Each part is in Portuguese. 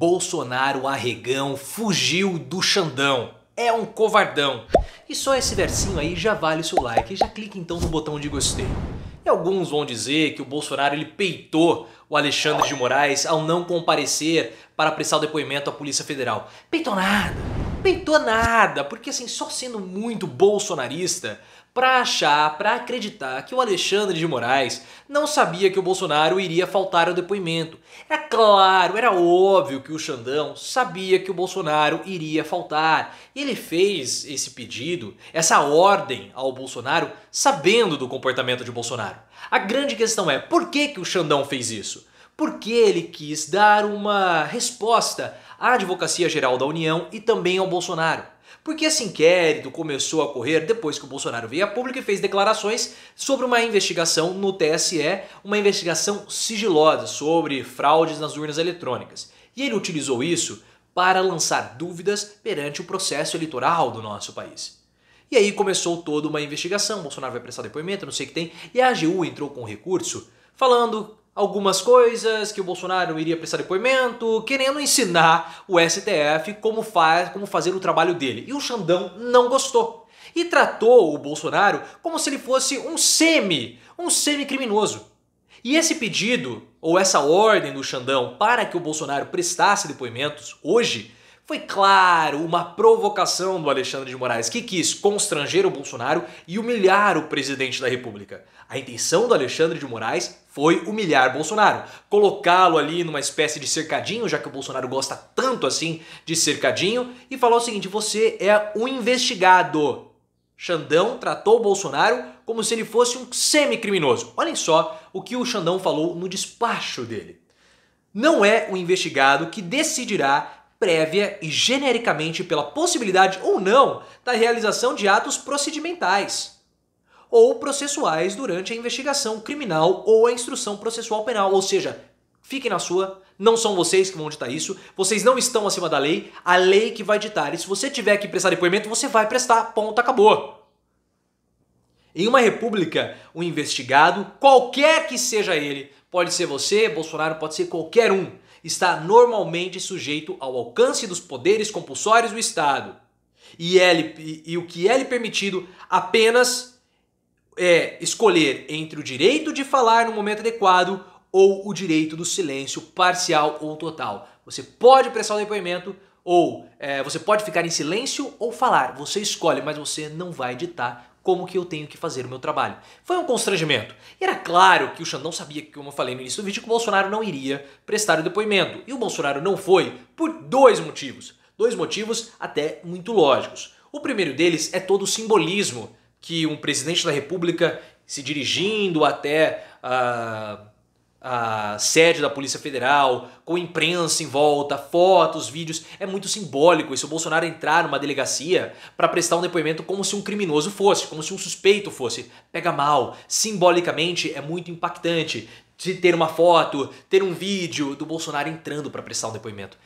Bolsonaro arregão fugiu do Xandão. É um covardão. E só esse versinho aí já vale o seu like. já clique então no botão de gostei. E alguns vão dizer que o Bolsonaro ele peitou o Alexandre de Moraes ao não comparecer para prestar o depoimento à Polícia Federal. Peitou nada. Peitou nada, porque assim, só sendo muito bolsonarista, para achar, para acreditar que o Alexandre de Moraes não sabia que o Bolsonaro iria faltar ao depoimento. Era é claro, era óbvio que o Xandão sabia que o Bolsonaro iria faltar. E ele fez esse pedido, essa ordem ao Bolsonaro, sabendo do comportamento de Bolsonaro. A grande questão é por que, que o Xandão fez isso? Por que ele quis dar uma resposta à Advocacia Geral da União e também ao Bolsonaro. Porque esse inquérito começou a correr depois que o Bolsonaro veio a público e fez declarações sobre uma investigação no TSE, uma investigação sigilosa sobre fraudes nas urnas eletrônicas. E ele utilizou isso para lançar dúvidas perante o processo eleitoral do nosso país. E aí começou toda uma investigação, Bolsonaro vai prestar depoimento, não sei o que tem, e a AGU entrou com recurso falando algumas coisas, que o Bolsonaro iria prestar depoimento, querendo ensinar o STF como, faz, como fazer o trabalho dele. E o Xandão não gostou. E tratou o Bolsonaro como se ele fosse um semi, um semi-criminoso. E esse pedido, ou essa ordem do Xandão para que o Bolsonaro prestasse depoimentos hoje, foi claro, uma provocação do Alexandre de Moraes, que quis constranger o Bolsonaro e humilhar o presidente da República. A intenção do Alexandre de Moraes foi humilhar Bolsonaro, colocá-lo ali numa espécie de cercadinho, já que o Bolsonaro gosta tanto assim de cercadinho, e falar o seguinte: você é o um investigado. Xandão tratou o Bolsonaro como se ele fosse um semi-criminoso. Olhem só o que o Xandão falou no despacho dele. Não é o investigado que decidirá prévia e genericamente pela possibilidade ou não da realização de atos procedimentais ou processuais durante a investigação criminal ou a instrução processual penal, ou seja, fiquem na sua, não são vocês que vão ditar isso, vocês não estão acima da lei, a lei que vai ditar. E se você tiver que prestar depoimento, você vai prestar, ponto, acabou. Em uma república, o investigado, qualquer que seja ele, pode ser você, Bolsonaro, pode ser qualquer um, está normalmente sujeito ao alcance dos poderes compulsórios do Estado. E, ele, e, e o que é lhe permitido apenas é escolher entre o direito de falar no momento adequado ou o direito do silêncio parcial ou total. Você pode prestar o um depoimento ou é, você pode ficar em silêncio ou falar. Você escolhe, mas você não vai ditar como que eu tenho que fazer o meu trabalho. Foi um constrangimento. E era claro que o Xandão sabia, como eu falei no início do vídeo, que o Bolsonaro não iria prestar o depoimento. E o Bolsonaro não foi por dois motivos. Dois motivos até muito lógicos. O primeiro deles é todo o simbolismo que um presidente da república se dirigindo até uh, a sede da Polícia Federal, com imprensa em volta, fotos, vídeos. É muito simbólico isso. O Bolsonaro entrar numa delegacia para prestar um depoimento como se um criminoso fosse, como se um suspeito fosse. Pega mal. Simbolicamente é muito impactante de ter uma foto, ter um vídeo do Bolsonaro entrando para prestar um depoimento.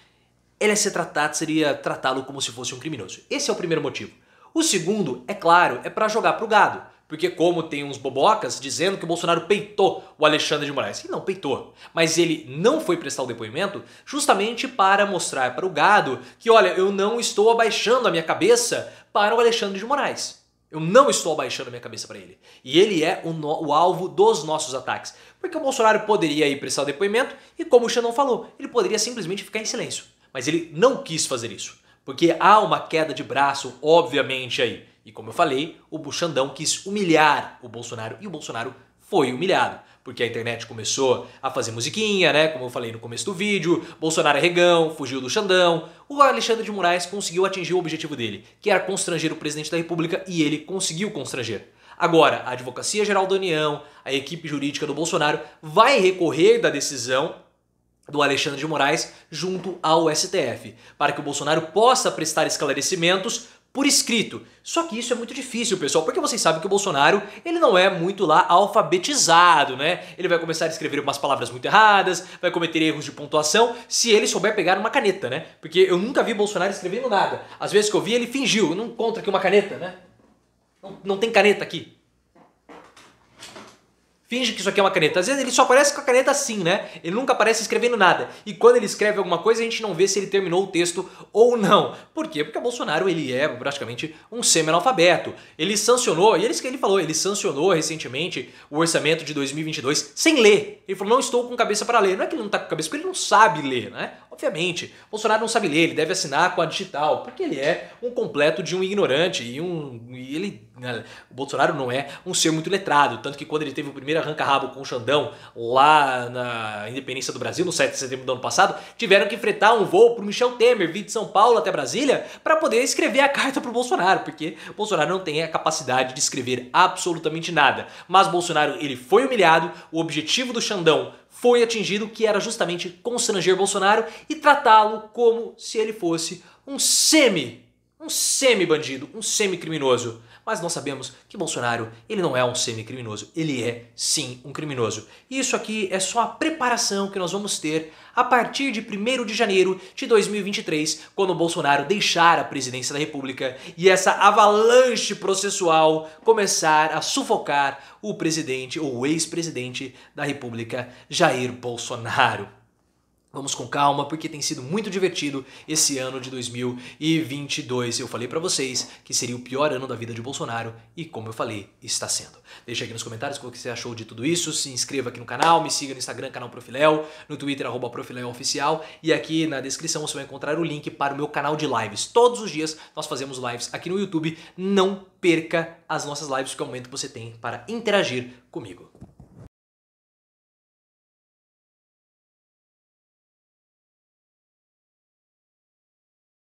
Ele a é ser tratado seria tratá-lo como se fosse um criminoso. Esse é o primeiro motivo. O segundo, é claro, é para jogar pro gado. Porque como tem uns bobocas dizendo que o Bolsonaro peitou o Alexandre de Moraes. E não peitou. Mas ele não foi prestar o depoimento justamente para mostrar para o gado que, olha, eu não estou abaixando a minha cabeça para o Alexandre de Moraes. Eu não estou abaixando a minha cabeça para ele. E ele é o, no, o, alvo dos nossos ataques. Porque o Bolsonaro poderia ir prestar o depoimento e, como o Xandão falou, ele poderia simplesmente ficar em silêncio. Mas ele não quis fazer isso. Porque há uma queda de braço, obviamente, aí. E como eu falei, o Buxandão quis humilhar o Bolsonaro e o Bolsonaro foi humilhado. Porque a internet começou a fazer musiquinha, né? Como eu falei no começo do vídeo, Bolsonaro é regão, fugiu do Xandão. O Alexandre de Moraes conseguiu atingir o objetivo dele, que era constranger o presidente da República, e ele conseguiu constranger. Agora, a Advocacia Geral da União, a equipe jurídica do Bolsonaro, vai recorrer da decisão do Alexandre de Moraes junto ao STF, para que o Bolsonaro possa prestar esclarecimentos por escrito. Só que isso é muito difícil, pessoal, porque vocês sabem que o Bolsonaro, ele não é muito lá alfabetizado, né? Ele vai começar a escrever umas palavras muito erradas, vai cometer erros de pontuação, se ele souber pegar uma caneta, né? Porque eu nunca vi Bolsonaro escrevendo nada. Às vezes que eu vi, ele fingiu, não encontra aqui uma caneta, né? Não, não tem caneta aqui finge que isso aqui é uma caneta. Às vezes ele só aparece com a caneta assim, né? Ele nunca aparece escrevendo nada. E quando ele escreve alguma coisa, a gente não vê se ele terminou o texto ou não. Por quê? Porque o Bolsonaro ele é praticamente um semi-analfabeto. Ele sancionou, e ele, ele falou, ele sancionou recentemente o orçamento de 2022 sem ler. Ele falou, não estou com cabeça para ler. Não é que ele não está com cabeça, porque ele não sabe ler, né? Obviamente, Bolsonaro não sabe ler, ele deve assinar com a digital, porque ele é um completo de um ignorante e um. E ele. O né, Bolsonaro não é um ser muito letrado, tanto que quando ele teve o primeiro arranca-rabo com o Xandão lá na independência do Brasil, no 7 de setembro do ano passado, tiveram que fretar um voo pro Michel Temer vir de São Paulo até Brasília para poder escrever a carta pro Bolsonaro, porque Bolsonaro não tem a capacidade de escrever absolutamente nada. Mas Bolsonaro, ele foi humilhado, o objetivo do Xandão foi atingido, que era justamente constranger Bolsonaro e tratá-lo como se ele fosse um semi, um semi-bandido, um semi-criminoso. Mas nós sabemos que Bolsonaro, ele não é um semi-criminoso, ele é sim um criminoso. E isso aqui é só a preparação que nós vamos ter a partir de 1 de janeiro de 2023, quando Bolsonaro deixar a presidência da República e essa avalanche processual começar a sufocar o presidente ou ex-presidente da República, Jair Bolsonaro. Vamos com calma, porque tem sido muito divertido esse ano de 2022. Eu falei para vocês que seria o pior ano da vida de Bolsonaro e, como eu falei, está sendo. Deixa aqui nos comentários o que você achou de tudo isso. Se inscreva aqui no canal, me siga no Instagram, canal Profiléu, no Twitter, arroba Profiléu Oficial. E aqui na descrição você vai encontrar o link para o meu canal de lives. Todos os dias nós fazemos lives aqui no YouTube. Não perca as nossas lives, que é o momento que você tem para interagir comigo.